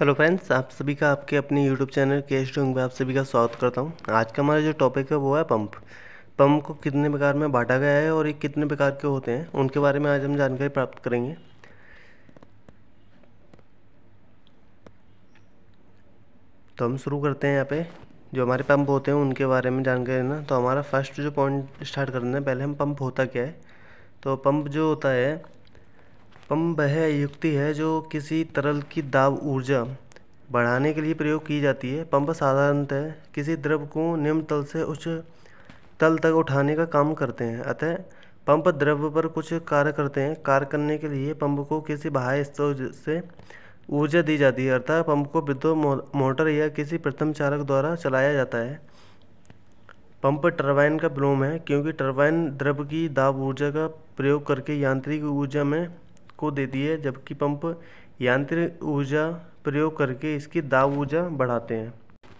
hello friends आप सभी का आपके अपने यूट्यूब चैनल केश डूंग में आप सभी का स्वागत करता हूँ आज का हमारा जो टॉपिक है वो है पंप पंप को कितने प्रकार में बांटा गया है और ये कितने प्रकार के होते हैं उनके बारे में आज हम जानकारी प्राप्त करेंगे तो हम शुरू करते हैं यहाँ पे जो हमारे पंप होते हैं उनके बारे में जानकारी ना तो हमारा फर्स्ट जो पॉइंट स्टार्ट करना है पहले हम पंप होता क्या है तो पंप जो होता है पंप वह युक्ति है जो किसी तरल की दाब ऊर्जा बढ़ाने के लिए प्रयोग की जाती है पंप साधारणतः किसी द्रव को निम्न तल से उच्च तल तक उठाने का काम करते हैं अतः पंप द्रव्य पर कुछ कार्य करते हैं कार्य करने के लिए पंप को किसी बाह्य स्रोत से ऊर्जा दी जाती है अर्थात पंप को विद्युत मोटर या किसी प्रथम चालक द्वारा चलाया जाता है पंप टरबाइन का ब्लोम है क्योंकि टरबाइन द्रव की दाब ऊर्जा का प्रयोग करके यांत्रिक ऊर्जा में को देती है जबकि पंप यांत्रिक ऊर्जा प्रयोग करके इसकी दाब ऊर्जा बढ़ाते हैं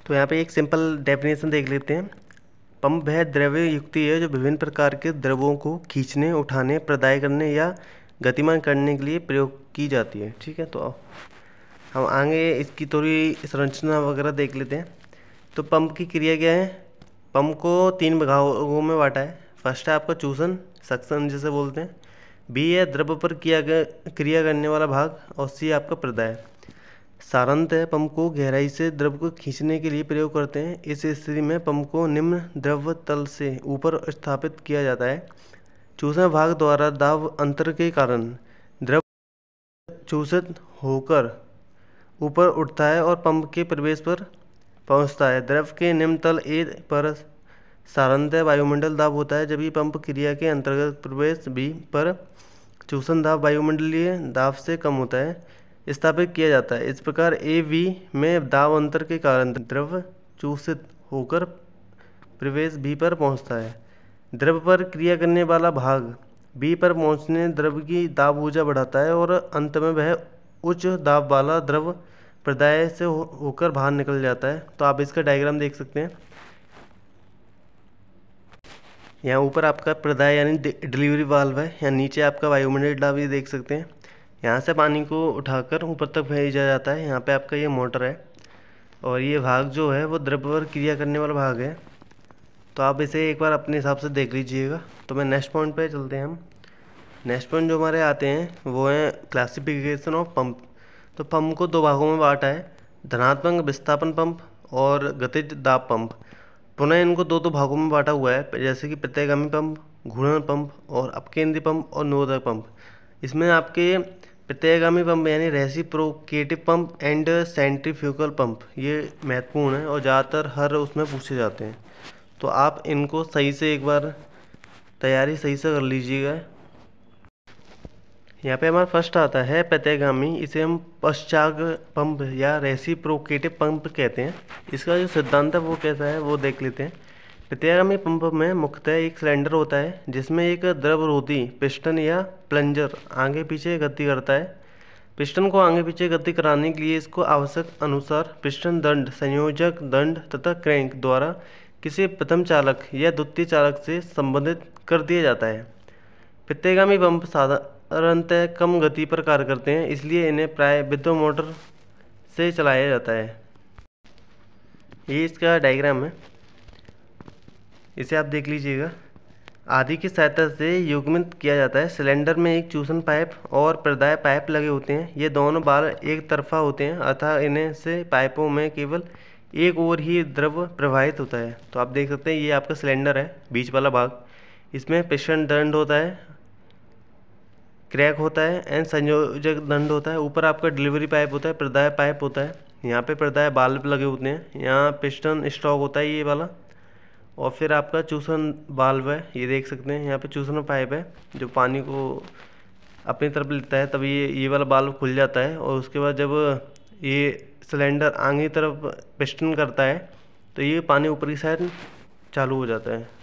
तो यहाँ पे एक सिंपल डेफिनेशन देख लेते हैं पंप वह द्रव्य युक्ति है जो विभिन्न प्रकार के द्रवों को खींचने उठाने प्रदाय करने या गतिमान करने के लिए प्रयोग की जाती है ठीक है तो हम आगे इसकी थोड़ी संरचना वगैरह देख लेते हैं तो पंप की क्रिया क्या है पंप को तीन भागों में बांटा है फर्स्ट है आपका चूसन सक्सन जैसे बोलते हैं बी है द्रव्य पर किया गया क्रिया करने वाला भाग और सी आपका प्रदाय सारंत है पंप को गहराई से द्रव को खींचने के लिए प्रयोग करते हैं इस स्थिति में पंप को निम्न द्रव तल से ऊपर स्थापित किया जाता है चूसा भाग द्वारा दाव अंतर के कारण द्रव चूसित होकर ऊपर उठता है और पंप के प्रवेश पर पहुंचता है द्रव के निम्न तल ए पर साधारणतः वायुमंडल दाब होता है जब ये पंप क्रिया के अंतर्गत प्रवेश भी पर चूसन दाब वायुमंडलीय दाब से कम होता है स्थापित किया जाता है इस प्रकार ए वी में दाब अंतर के कारण द्रव चूसित होकर प्रवेश बी पर पहुंचता है द्रव पर क्रिया करने वाला भाग बी पर पहुंचने द्रव की दाब ऊर्जा बढ़ाता है और अंत में वह उच्च दाब वाला द्रव प्रदाय से होकर बाहर निकल जाता है तो आप इसका डायग्राम देख सकते हैं यहाँ ऊपर आपका प्रदाय यानी डिलीवरी वाल्व है यहाँ नीचे आपका वायुमंडल डाब ये देख सकते हैं यहाँ से पानी को उठाकर ऊपर तक भेजा जाता है यहाँ पे आपका ये मोटर है और ये भाग जो है वो द्रव्यवर क्रिया करने वाला भाग है तो आप इसे एक बार अपने हिसाब से देख लीजिएगा तो मैं नेक्स्ट पॉइंट पर चलते हैं हम नेक्स्ट पॉइंट जो हमारे आते हैं वो हैं क्लासीफिकेशन ऑफ पम्प तो पंप को दो भागों में बांटा है धनात्मक विस्थापन पंप और गतिज दाब पंप पुनः इनको दो दो भागों में बांटा हुआ है जैसे कि प्रत्यागामी पंप घूर्णन पंप और अपकेंद्रीय पंप और नोदक पंप इसमें आपके प्रत्यागामी पंप यानी प्रोकेटिव पंप एंड सेंट्रीफ्यूगल पंप ये महत्वपूर्ण है और ज़्यादातर हर उसमें पूछे जाते हैं तो आप इनको सही से एक बार तैयारी सही से कर लीजिएगा यहाँ पे हमारा फर्स्ट आता है प्रत्यगामी इसे हम पश्चाग पंप या प्रोकेटिव पंप कहते हैं इसका जो सिद्धांत है वो कैसा है वो देख लेते हैं प्रत्यागामी पंप में मुख्यतः एक सिलेंडर होता है जिसमें एक द्रवरोधी पिस्टन या प्लंजर आगे पीछे गति करता है पिस्टन को आगे पीछे गति कराने के लिए इसको आवश्यक अनुसार पिस्टन दंड संयोजक दंड तथा क्रैंक द्वारा किसी प्रथम चालक या द्वितीय चालक से संबंधित कर दिया जाता है प्रत्यागामी पंप साधा अंत कम गति पर कार्य करते हैं इसलिए इन्हें प्राय विद्युत मोटर से चलाया जाता है ये इसका डायग्राम है इसे आप देख लीजिएगा आदि की सहायता से युग्मित किया जाता है सिलेंडर में एक चूसन पाइप और प्रदाय पाइप लगे होते हैं ये दोनों बाल एक तरफा होते हैं अतः इन्हें से पाइपों में केवल एक ओर ही द्रव प्रवाहित होता है तो आप देख सकते हैं ये आपका सिलेंडर है बीच वाला भाग इसमें पेशेंट दंड होता है क्रैक होता है एंड संयोजक दंड होता है ऊपर आपका डिलीवरी पाइप होता है प्रदाय पाइप होता है यहाँ पे प्रदाय बाल्ब लगे होते हैं यहाँ पिस्टन स्टॉक होता है ये वाला और फिर आपका चूसन बाल्ब है ये देख सकते हैं यहाँ पे चूसन पाइप है जो पानी को अपनी तरफ लेता है तभी ये ये वाला बाल्ब खुल जाता है और उसके बाद जब ये सिलेंडर आगे तरफ पिस्टन करता है तो ये पानी ऊपर की साइड चालू हो जाता है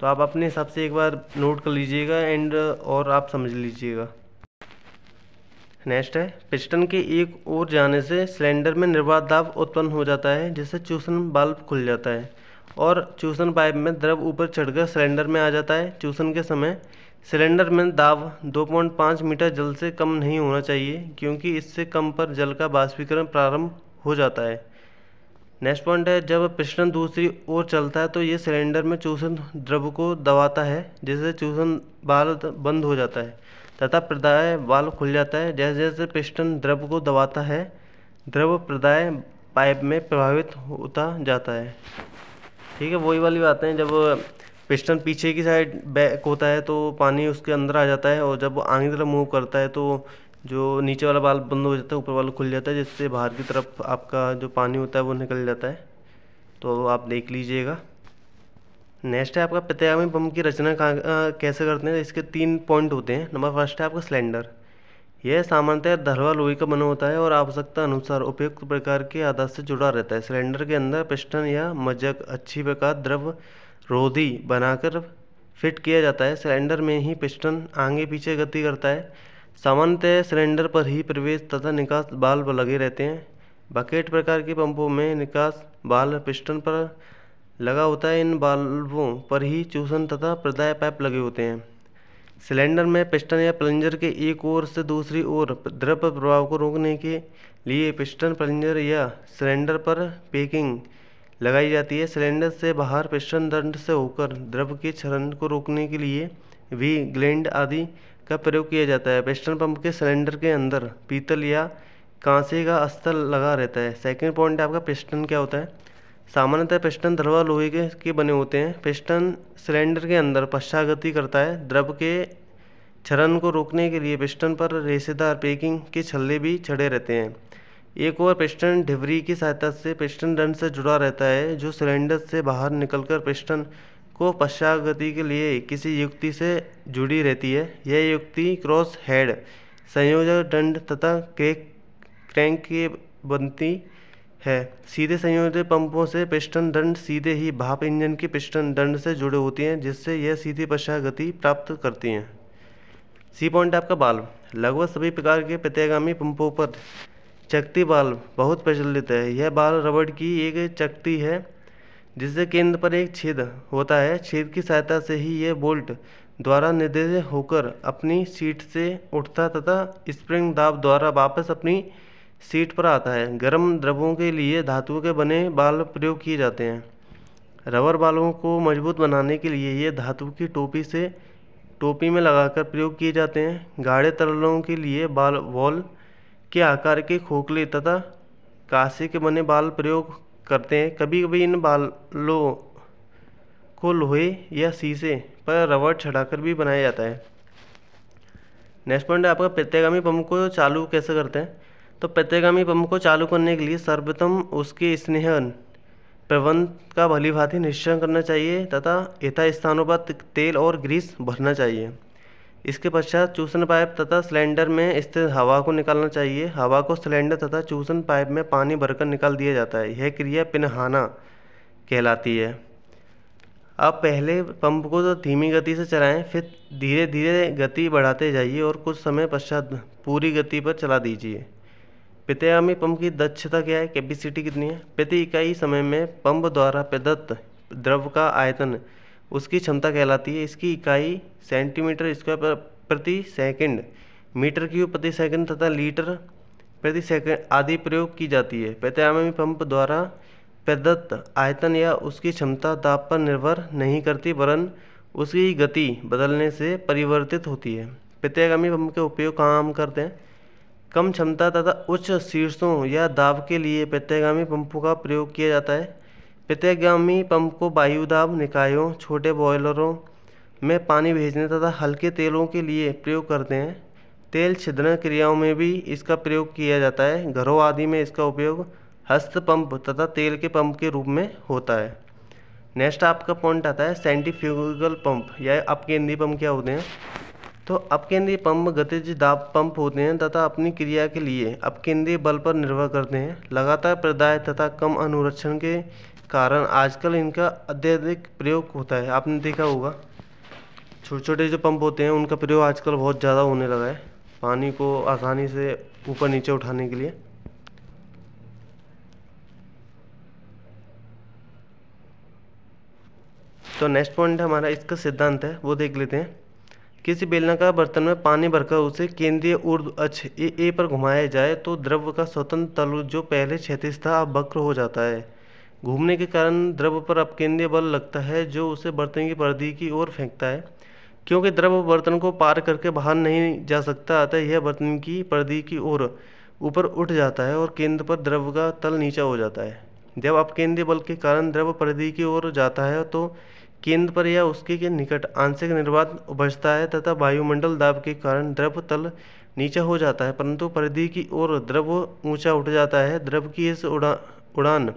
तो आप अपने हिसाब से एक बार नोट कर लीजिएगा एंड uh, और आप समझ लीजिएगा नेक्स्ट है पिस्टन के एक ओर जाने से सिलेंडर में निर्वात दाब उत्पन्न हो जाता है जिससे चूसन बल्ब खुल जाता है और चूसन पाइप में द्रव ऊपर चढ़कर सिलेंडर में आ जाता है चूसन के समय सिलेंडर में दाब 2.5 मीटर जल से कम नहीं होना चाहिए क्योंकि इससे कम पर जल का बाष्पीकरण प्रारंभ हो जाता है नेक्स्ट पॉइंट है जब पिस्टन दूसरी ओर चलता है तो ये सिलेंडर में चूसन द्रव को दबाता है जिससे चूसन बाल बंद हो जाता है तथा प्रदाय बाल खुल जाता है जैसे जैसे पिस्टन द्रव को दबाता है द्रव प्रदाय पाइप में प्रभावित होता जाता है ठीक है वही वाली बातें जब पिस्टन पीछे की साइड बैक होता है तो पानी उसके अंदर आ जाता है और जब आगे तरफ मूव करता है तो जो नीचे वाला बाल बंद हो जाता है ऊपर वाला खुल जाता है जिससे बाहर की तरफ आपका जो पानी होता है वो निकल जाता है तो आप देख लीजिएगा नेक्स्ट है आपका प्रत्यागमी पंप की रचना कहाँ कैसे करते हैं इसके तीन पॉइंट होते हैं नंबर फर्स्ट है आपका सिलेंडर यह सामान्यतः धरवा लोहे का बना होता है और आवश्यकता अनुसार उपयुक्त प्रकार के आधार से जुड़ा रहता है सिलेंडर के अंदर पिस्टन या मजक अच्छी प्रकार द्रव रोधी बनाकर फिट किया जाता है सिलेंडर में ही पिस्टन आगे पीछे गति करता है सामान्यतः सिलेंडर पर ही प्रवेश तथा निकास बाल्ब लगे रहते हैं बकेट प्रकार के पंपों में निकास बाल पिस्टन पर लगा होता है इन बाल्बों पर ही चूसन तथा प्रदाय पाइप लगे होते हैं सिलेंडर में पिस्टन या प्लंजर के एक ओर से दूसरी ओर द्रव प्रभाव को रोकने के लिए पिस्टन प्लंजर या सिलेंडर पर पेकिंग लगाई जाती है सिलेंडर से बाहर पिस्टन दंड से होकर द्रव के क्षरण को रोकने के लिए भी ग्लैंड आदि का प्रयोग किया जाता है पेस्टन पंप के सिलेंडर के अंदर पीतल या कांसे का अस्तर लगा रहता है सेकंड पॉइंट आपका पेस्टन क्या होता है सामान्यतः पेस्टन द्रवा लोहे के, के बने होते हैं पेस्टन सिलेंडर के अंदर पश्चागति करता है द्रव के क्षरण को रोकने के लिए पिस्टन पर रेसेदार पेकिंग के छल्ले भी छड़े रहते हैं एक और पेस्टन ढिवरी की सहायता से पेस्टन डंड से जुड़ा रहता है जो सिलेंडर से बाहर निकलकर पिस्टन को पश्चागति के लिए किसी युक्ति से जुड़ी रहती है यह युक्ति क्रॉस हेड संयोजक दंड तथा क्रेक क्रैंक के बनती है सीधे संयोजित पंपों से पिस्टन दंड सीधे ही भाप इंजन के पिस्टन दंड से जुड़े होती हैं जिससे यह सीधी पश्चागति प्राप्त करती हैं सी पॉइंट आपका बाल्व लगभग सभी प्रकार के प्रत्यागामी पंपों पर चकती बाल्व बहुत प्रचलित है यह बाल रबड़ की एक चकती है जिससे केंद्र पर एक छेद होता है छेद की सहायता से ही यह बोल्ट द्वारा निर्देश होकर अपनी सीट से उठता तथा स्प्रिंग दाब द्वारा वापस अपनी सीट पर आता है गर्म द्रवों के लिए धातु के बने बाल प्रयोग किए जाते हैं रबर बालों को मजबूत बनाने के लिए ये धातु की टोपी से टोपी में लगाकर प्रयोग किए जाते हैं गाढ़े तरलों के लिए बाल वॉल के आकार के खोखले तथा कासे के बने बाल प्रयोग करते हैं कभी कभी इन बालों को लोहे या शीशे पर रबड़ चढ़ाकर भी बनाया जाता है नेक्स्ट पॉइंट है आपका प्रत्यगामी पंप को चालू कैसे करते हैं तो प्रत्यगामी पंप को चालू करने के लिए सर्वप्रथम उसके स्नेहन प्रबंध का भली भांति निश्चय करना चाहिए तथा यथा स्थानों पर तेल और ग्रीस भरना चाहिए इसके पश्चात चूसन पाइप तथा सिलेंडर में स्थित हवा को निकालना चाहिए हवा को सिलेंडर तथा चूसन पाइप में पानी भरकर निकाल दिया जाता है यह क्रिया पिनहाना कहलाती है आप पहले पंप को तो धीमी गति से चलाएं फिर धीरे धीरे गति बढ़ाते जाइए और कुछ समय पश्चात पूरी गति पर चला दीजिए पितयामी पंप की दक्षता क्या है कैपेसिटी कितनी है प्रति इकाई समय में पंप द्वारा प्रदत्त द्रव का आयतन उसकी क्षमता कहलाती है इसकी इकाई सेंटीमीटर स्क्वायर प्रति सेकंड मीटर क्यूब प्रति सेकंड तथा लीटर प्रति सेकंड आदि प्रयोग की जाती है पैतामी पंप द्वारा प्रदत्त आयतन या उसकी क्षमता ताप पर निर्भर नहीं करती वरन उसकी गति बदलने से परिवर्तित होती है प्रत्यागामी पंप के उपयोग कहाँ हम करते हैं कम क्षमता तथा उच्च शीर्षों या दाब के लिए प्रत्यागामी पंपों का प्रयोग किया जाता है प्रत्यागामी पंप को वायुदाब निकायों छोटे बॉयलरों में पानी भेजने तथा हल्के तेलों के लिए प्रयोग करते हैं तेल छिद्रण क्रियाओं में भी इसका प्रयोग किया जाता है घरों आदि में इसका उपयोग हस्त पंप तथा तेल के पंप के रूप में होता है नेक्स्ट आपका पॉइंट आता है सेंटिफ्यूगल पंप या अपकेंद्रीय पंप क्या होते हैं तो अपकेंद्रीय पंप गतिज दाब पंप होते हैं तथा अपनी क्रिया के लिए अपकेंद्रीय बल पर निर्भर करते हैं लगातार प्रदाय तथा कम अनुरक्षण के कारण आजकल इनका अत्यधिक प्रयोग होता है आपने देखा होगा छोटे छोटे जो पंप होते हैं उनका प्रयोग आजकल बहुत ज़्यादा होने लगा है पानी को आसानी से ऊपर नीचे उठाने के लिए तो नेक्स्ट पॉइंट हमारा इसका सिद्धांत है वो देख लेते हैं किसी बेलनाकार बर्तन में पानी भरकर उसे केंद्रीय ऊर्ध अक्ष ए ए पर घुमाया जाए तो द्रव का स्वतंत्र तल जो पहले क्षेत्र था अब वक्र हो जाता है घूमने के कारण द्रव पर अपकेंद्रीय बल लगता है जो उसे बर्तन की परिधि की ओर फेंकता है क्योंकि द्रव बर्तन को पार करके बाहर नहीं जा सकता अतः यह बर्तन की परिधि की ओर ऊपर उठ जाता है और केंद्र पर द्रव का तल नीचा हो जाता है जब अपकेंद्रीय बल के कारण द्रव परिधि की ओर जाता है तो केंद्र पर या उसके के निकट आंशिक निर्वात उपजता है तथा वायुमंडल दाब के कारण द्रव तल नीचा हो जाता है परंतु परिधि की ओर द्रव ऊंचा उठ जाता है द्रव की इस उड़ा उड़ान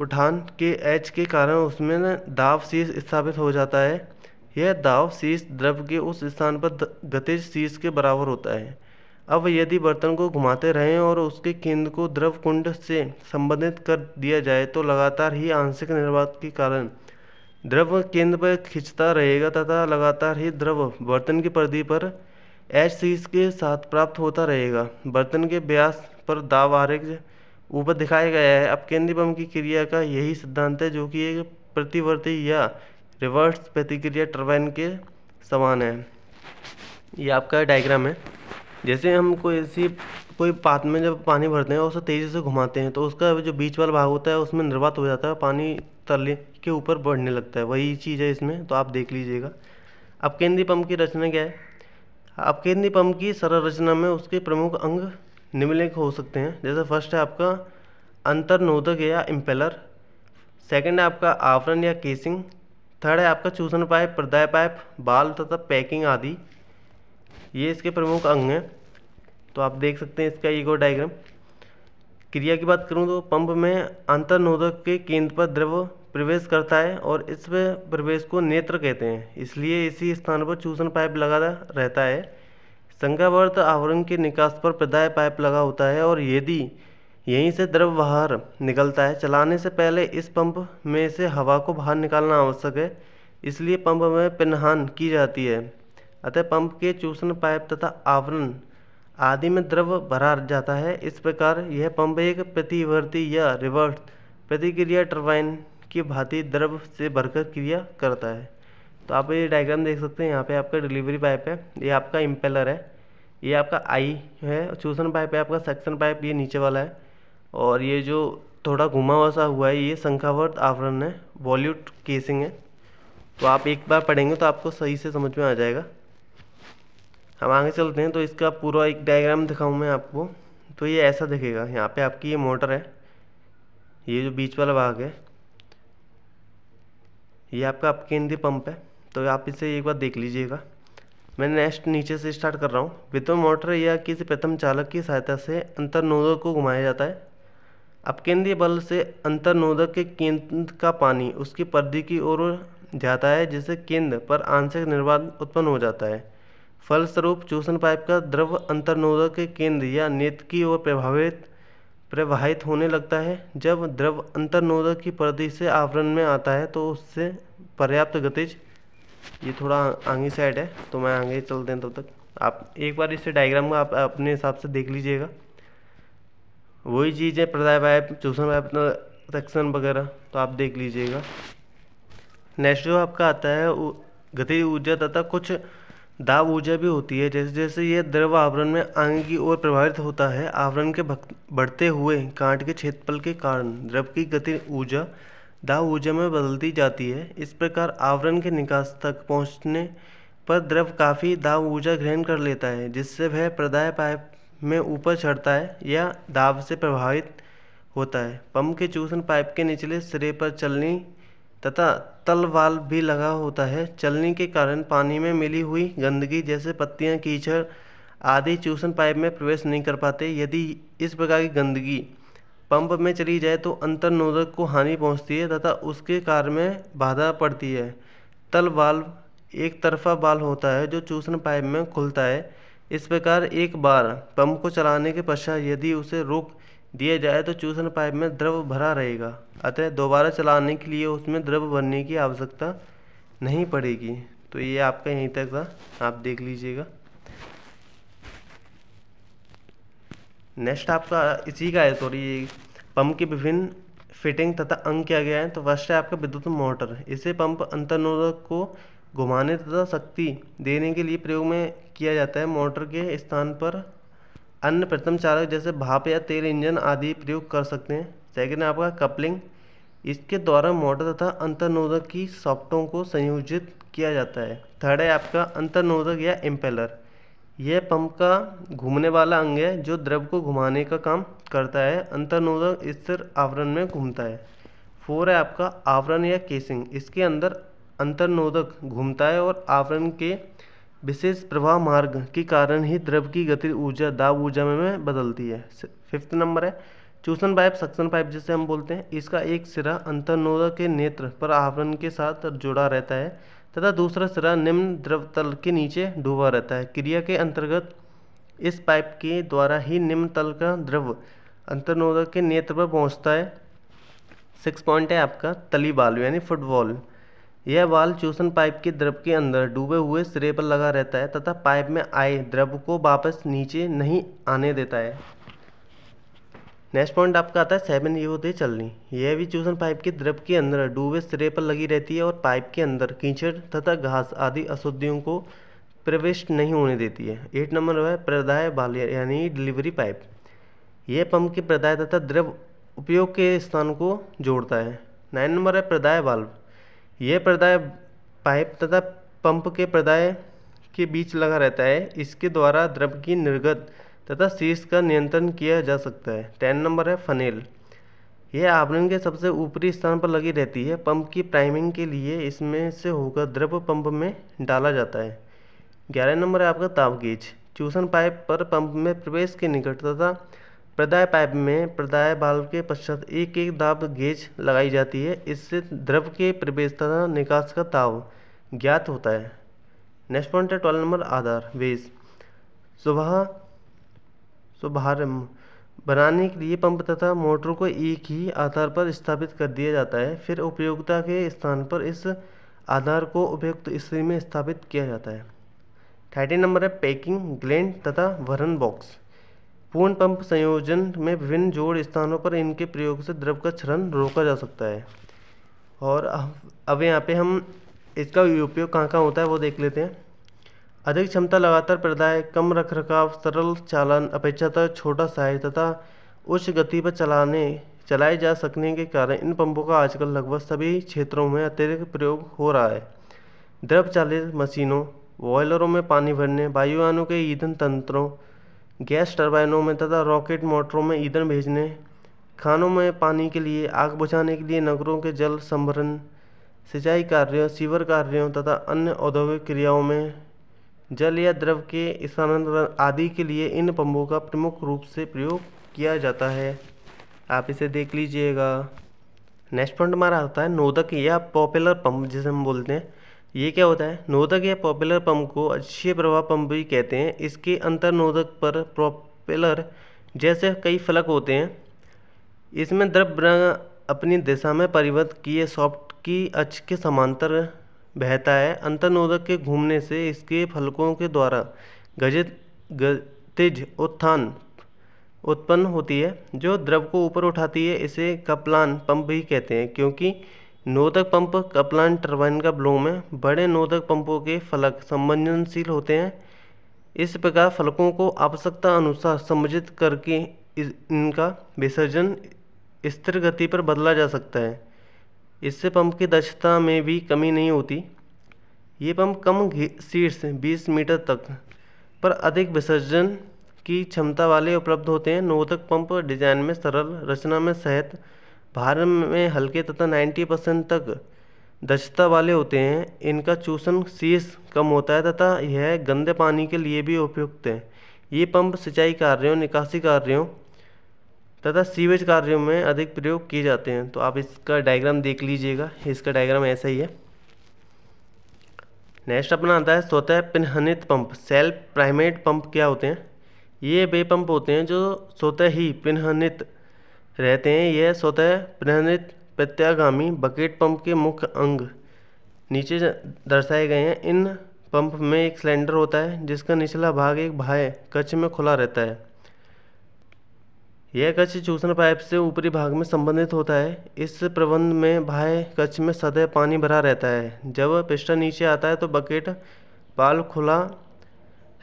उठान के एच के कारण उसमें दाव दाब स्थापित हो जाता है यह दाब शीश द्रव के उस स्थान पर गतिज शीश के बराबर होता है अब यदि बर्तन को घुमाते रहें और उसके केंद्र को द्रव कुंड से संबंधित कर दिया जाए तो लगातार ही आंशिक निर्वात के कारण द्रव केंद्र पर खिंचता रहेगा तथा लगातार ही द्रव बर्तन की परिधि पर एच शीश के साथ प्राप्त होता रहेगा बर्तन के ब्यास पर दाब आरक्ष ऊपर दिखाया गया है अब केंद्रीय बम की क्रिया का यही सिद्धांत है जो कि एक प्रतिवर्ती या रिवर्स प्रतिक्रिया टर्बाइन के समान है ये आपका डायग्राम है जैसे हम कोई ऐसी कोई पात में जब पानी भरते हैं और उसे तेज़ी से घुमाते हैं तो उसका जो बीच वाला भाग होता है उसमें निर्वात हो जाता है पानी तले के ऊपर बढ़ने लगता है वही चीज़ है इसमें तो आप देख लीजिएगा अब केंद्रीय पंप की रचना क्या है अब केंद्रीय पंप की सरल रचना में उसके प्रमुख अंग निम्नलिखित हो सकते हैं जैसे फर्स्ट है आपका अंतर्नोदक या इम्पेलर सेकंड है आपका आवरण या केसिंग थर्ड है आपका चूसन पाइप प्रदाय पाइप बाल तथा पैकिंग आदि ये इसके प्रमुख अंग हैं तो आप देख सकते हैं इसका एक और डायग्राम क्रिया की बात करूँ तो पंप में अंतर्नोदक के केंद्र पर द्रव प्रवेश करता है और इस प्रवेश को नेत्र कहते हैं इसलिए इसी स्थान पर चूसन पाइप लगा रहता है संज्ञावर्त आवरण के निकास पर प्रदाय पाइप लगा होता है और यदि यहीं से द्रव बाहर निकलता है चलाने से पहले इस पंप में से हवा को बाहर निकालना आवश्यक है इसलिए पंप में पिनहान की जाती है अतः पंप के चूषण पाइप तथा आवरण आदि में द्रव भरा जाता है इस प्रकार यह पंप एक प्रतिवर्ती या रिवर्स प्रतिक्रिया टर्बाइन की भांति द्रव से भरकर क्रिया करता है तो आप ये डायग्राम देख सकते हैं यहाँ पे आपका डिलीवरी पाइप है ये आपका इम्पेलर है ये आपका आई है चूसन पाइप है आपका सेक्शन पाइप ये नीचे वाला है और ये जो थोड़ा घुमा हुआ सा हुआ है ये शंखावर्त आवरण है वॉल्यूट केसिंग है तो आप एक बार पढ़ेंगे तो आपको सही से समझ में आ जाएगा हम आगे चलते हैं तो इसका पूरा एक डायग्राम दिखाऊँ मैं आपको तो ये ऐसा दिखेगा यहाँ पे आपकी ये मोटर है ये जो बीच वाला भाग है ये आपका अपकेंद्रीय पंप है तो आप इसे एक बार देख लीजिएगा मैं नेक्स्ट नीचे से स्टार्ट कर रहा हूँ विद्युत मोटर या किसी प्रथम चालक की सहायता से अंतर्नोदक को घुमाया जाता है अपकेंद्रीय बल से अंतर्नोदक के केंद्र का पानी उसकी परिधि की ओर जाता है जिससे केंद्र पर आंशिक निर्वाध उत्पन्न हो जाता है फलस्वरूप चूसन पाइप का द्रव अंतर्नोदक के केंद्र या नेत की ओर प्रभावित प्रवाहित होने लगता है जब द्रव अंतर्नोदक की परिधि से आवरण में आता है तो उससे पर्याप्त गतिज ये थोड़ा आगे साइड है तो मैं आगे चलते हैं तब तो तक आप एक बार इसे डायग्राम को आप अपने हिसाब से देख लीजिएगा वही चीज़ है प्रदाय वाइप चूसन वाइप सेक्शन वगैरह तो आप देख लीजिएगा नेक्स्ट जो आपका आता है गति ऊर्जा तथा कुछ दाब ऊर्जा भी होती है जैसे जैसे यह द्रव आवरण में अंग की ओर प्रभावित होता है आवरण के बढ़ते हुए कांट के क्षेत्रफल के कारण द्रव की गति ऊर्जा दाब ऊर्जा में बदलती जाती है इस प्रकार आवरण के निकास तक पहुँचने पर द्रव काफ़ी दाब ऊर्जा ग्रहण कर लेता है जिससे वह प्रदाय पाइप में ऊपर चढ़ता है या दाब से प्रभावित होता है पंप के चूसन पाइप के निचले सिरे पर चलनी तथा तल भी लगा होता है चलनी के कारण पानी में मिली हुई गंदगी जैसे पत्तियां कीचड़ आदि चूसन पाइप में प्रवेश नहीं कर पाते यदि इस प्रकार की गंदगी पंप में चली जाए तो अंतर्नोदक को हानि पहुँचती है तथा उसके कार्य में बाधा पड़ती है तल वाल्व एक तरफ़ा बाल होता है जो चूसन पाइप में खुलता है इस प्रकार एक बार पंप को चलाने के पश्चात यदि उसे रोक दिया जाए तो चूसन पाइप में द्रव भरा रहेगा अतः दोबारा चलाने के लिए उसमें द्रव भरने की आवश्यकता नहीं पड़ेगी तो ये आपका यहीं तक था आप देख लीजिएगा नेक्स्ट आपका इसी का है सॉरी पंप की विभिन्न फिटिंग तथा अंग किया गया है तो फर्स्ट है आपका विद्युत मोटर इसे पंप अंतर्नोदक को घुमाने तथा शक्ति देने के लिए प्रयोग में किया जाता है मोटर के स्थान पर अन्य प्रथम चालक जैसे भाप या तेल इंजन आदि प्रयोग कर सकते हैं सेकेंड आपका कपलिंग इसके द्वारा मोटर तथा अंतर्नोदक की सॉफ्टों को संयोजित किया जाता है थर्ड है आपका अंतर्नोदक या इम्पेलर यह पंप का घूमने वाला अंग है जो द्रव को घुमाने का काम करता है अंतर्नोदक स्थिर आवरण में घूमता है फोर है आपका आवरण या केसिंग इसके अंदर अंतर्नोदक घूमता है और आवरण के विशेष प्रवाह मार्ग के कारण ही द्रव की गति ऊर्जा दाब ऊर्जा में, में बदलती है फिफ्थ नंबर है चूसन पाइप सक्सन पाइप जिसे हम बोलते हैं इसका एक सिरा अंतर्नोदक के नेत्र पर आवरण के साथ जुड़ा रहता है तथा दूसरा सिरा निम्न द्रव तल के नीचे डूबा रहता है क्रिया के अंतर्गत इस पाइप के द्वारा ही निम्न तल का द्रव अंतर्नोदक के नेत्र पर पहुंचता है सिक्स पॉइंट है आपका तली बाल यानी फुटबॉल यह बाल चूसन पाइप के द्रव के अंदर डूबे हुए सिरे पर लगा रहता है तथा पाइप में आए द्रव को वापस नीचे नहीं आने देता है नेक्स्ट पॉइंट आपका आता है सेवन युवती चलनी यह भी चूसन पाइप के द्रव के अंदर डूबे सिरे पर लगी रहती है और पाइप के अंदर कीचड़ तथा घास आदि अशुद्धियों को प्रविष्ट नहीं होने देती है एट नंबर है प्रदाय बाल यानी डिलीवरी पाइप यह पंप के प्रदाय तथा द्रव उपयोग के स्थान को जोड़ता है नाइन नंबर है प्रदाय बाल्व यह प्रदाय पाइप तथा पंप के प्रदाय के बीच लगा रहता है इसके द्वारा द्रव की निर्गत तथा शीर्ष का नियंत्रण किया जा सकता है टेन नंबर है फनेल यह आवरण के सबसे ऊपरी स्थान पर लगी रहती है पंप की प्राइमिंग के लिए इसमें से होकर द्रव पंप में डाला जाता है ग्यारह नंबर है आपका तावगेज चूसन पाइप पर पंप में प्रवेश के निकट तथा प्रदाय पाइप में प्रदाय बाल्व के पश्चात एक एक दाब गेज लगाई जाती है इससे द्रव के प्रवेश तथा निकास का ताव ज्ञात होता है नेक्स्ट पॉइंट है ट्वेल्व नंबर आधार वेज सुबह शुभारंभ बनाने के लिए पंप तथा मोटर को एक ही आधार पर स्थापित कर दिया जाता है फिर उपयोगिता के स्थान पर इस आधार को उपयुक्त स्त्री में स्थापित किया जाता है थर्टीन नंबर है पैकिंग ग्लैंड तथा वरन बॉक्स पूर्ण पंप संयोजन में विभिन्न जोड़ स्थानों पर इनके प्रयोग से द्रव का क्षरण रोका जा सकता है और अब यहाँ पे हम इसका उपयोग कहाँ कहाँ होता है वो देख लेते हैं अधिक क्षमता लगातार प्रदाय कम रखरखाव सरल चालन अपेक्षातः छोटा साइज तथा उच्च गति पर चलाने चलाए जा सकने के कारण इन पंपों का आजकल लगभग सभी क्षेत्रों में अत्यधिक प्रयोग हो रहा है द्रव चालित मशीनों बॉयलरों में पानी भरने वायुयानों के ईंधन तंत्रों गैस टर्बाइनों में तथा रॉकेट मोटरों में ईंधन भेजने खानों में पानी के लिए आग बुझाने के लिए नगरों के जल संभरण सिंचाई कार्यों सीवर कार्यों तथा अन्य औद्योगिक क्रियाओं में जल या द्रव के स्थानांतरण आदि के लिए इन पंपों का प्रमुख रूप से प्रयोग किया जाता है आप इसे देख लीजिएगा नेक्स्ट पॉइंट हमारा होता है नोदक या पॉपुलर पंप जिसे हम बोलते हैं ये क्या होता है नोदक या पॉपुलर पंप को अच्छे प्रवाह पंप भी कहते हैं इसके अंतर नोदक पर प्रोपेलर जैसे कई फलक होते हैं इसमें द्रव अपनी दिशा में परिवर्तित किए सॉफ्ट की अच्छ के समांतर बहता है अंतर्नोदक के घूमने से इसके फलकों के द्वारा गजित गतिज उत्थान उत्पन्न होती है जो द्रव को ऊपर उठाती है इसे कपलान पंप भी कहते हैं क्योंकि नोदक पंप कपलान टर्बाइन का ब्लोम है बड़े नोदक पंपों के फलक संबंधनशील होते हैं इस प्रकार फलकों को आवश्यकता अनुसार समझित करके इनका विसर्जन स्थिर गति पर बदला जा सकता है इससे पंप की दक्षता में भी कमी नहीं होती ये पंप कम सीट से बीस मीटर तक पर अधिक विसर्जन की क्षमता वाले उपलब्ध होते हैं नोतक पंप डिजाइन में सरल रचना में सहित भार में हल्के तथा 90 परसेंट तक दक्षता वाले होते हैं इनका चूषण शीर्ष कम होता है तथा यह गंदे पानी के लिए भी उपयुक्त है ये पंप सिंचाई कार्यों निकासी कार्यों तथा सीवेज कार्यों में अधिक प्रयोग किए जाते हैं तो आप इसका डायग्राम देख लीजिएगा इसका डायग्राम ऐसा ही है नेक्स्ट अपना आता है स्वतः पिनहनित पंप सेल्फ प्राइमेट पंप क्या होते हैं ये वे पंप होते हैं जो स्वतः ही पिनहनित रहते हैं यह स्वतः पिनहनित प्रत्यागामी बकेट पंप के मुख्य अंग नीचे दर्शाए गए हैं इन पंप में एक सिलेंडर होता है जिसका निचला भाग एक भाई कच्छ में खुला रहता है यह कक्ष चूसन पाइप से ऊपरी भाग में संबंधित होता है इस प्रबंध में बाह्य कक्ष में सदैव पानी भरा रहता है जब पिस्टन नीचे आता है तो बकेट पाल खुला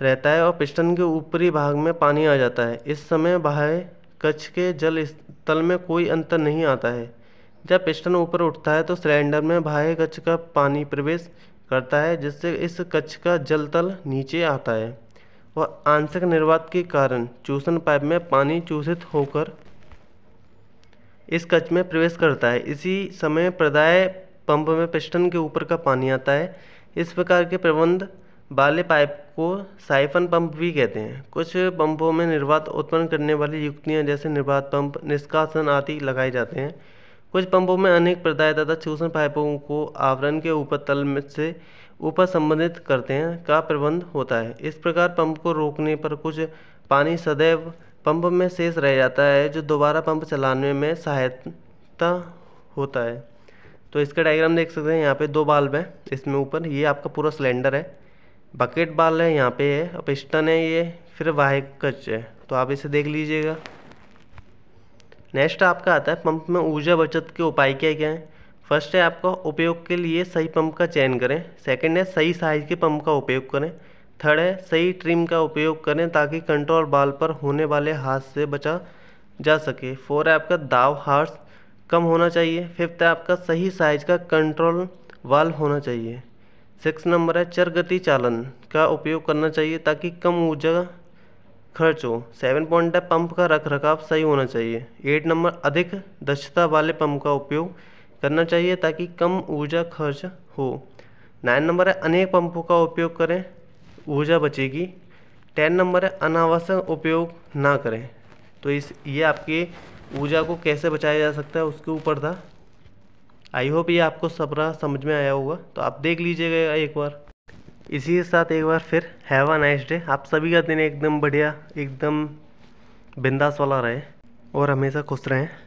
रहता है और पिस्टन के ऊपरी भाग में पानी आ जाता है इस समय बाह्य कक्ष के जल तल में कोई अंतर नहीं आता है जब पिस्टन ऊपर उठता है तो सिलेंडर में बाह्य कक्ष का पानी प्रवेश करता है जिससे इस कक्ष का जल तल नीचे आता है व आंशिक निर्वात के कारण चूसन पाइप में पानी चूसित होकर इस कच्छ में प्रवेश करता है इसी समय प्रदाय पंप में पिस्टन के ऊपर का पानी आता है इस प्रकार के प्रबंध वाले पाइप को साइफन पंप भी कहते हैं कुछ पंपों में निर्वात उत्पन्न करने वाली युक्तियां जैसे निर्वात पंप निष्कासन आदि लगाए जाते हैं कुछ पंपों में अनेक प्रदाय तथा चूसन पाइपों को आवरण के ऊपर तल में से ऊपर संबंधित करते हैं का प्रबंध होता है इस प्रकार पंप को रोकने पर कुछ पानी सदैव पंप में शेष रह जाता है जो दोबारा पंप चलाने में सहायता होता है तो इसका डायग्राम देख सकते हैं यहाँ पे दो बाल्ब हैं इसमें ऊपर ये आपका पूरा सिलेंडर है बकेट बाल है यहाँ पे है पिस्टन है ये फिर वाह कच है तो आप इसे देख लीजिएगा नेक्स्ट आपका आता है पंप में ऊर्जा बचत के उपाय क्या क्या हैं फर्स्ट है आपका उपयोग के लिए सही पंप का चयन करें सेकंड है सही साइज़ के पंप का उपयोग करें थर्ड है सही ट्रिम का उपयोग करें ताकि कंट्रोल बाल पर होने वाले हाथ से बचा जा सके फोर है आपका दाव हार्स कम होना चाहिए फिफ्थ है आपका सही साइज का कंट्रोल वाल होना चाहिए सिक्स नंबर है चर गति चालन का उपयोग करना चाहिए ताकि कम ऊर्जा खर्च हो सेवन पॉइंट है पंप का रख रखाव सही होना चाहिए एट नंबर अधिक दक्षता वाले पंप का उपयोग करना चाहिए ताकि कम ऊर्जा खर्च हो नाइन नंबर है अनेक पंपों का उपयोग करें ऊर्जा बचेगी टेन नंबर है अनावश्यक उपयोग ना करें तो इस ये आपके ऊर्जा को कैसे बचाया जा सकता है उसके ऊपर था आई होप ये आपको सबरा समझ में आया होगा तो आप देख लीजिएगा एक बार इसी के साथ एक बार फिर हैव अ नाइस डे आप सभी का दिन एकदम बढ़िया एकदम बिंदास वाला रहे और हमेशा खुश रहें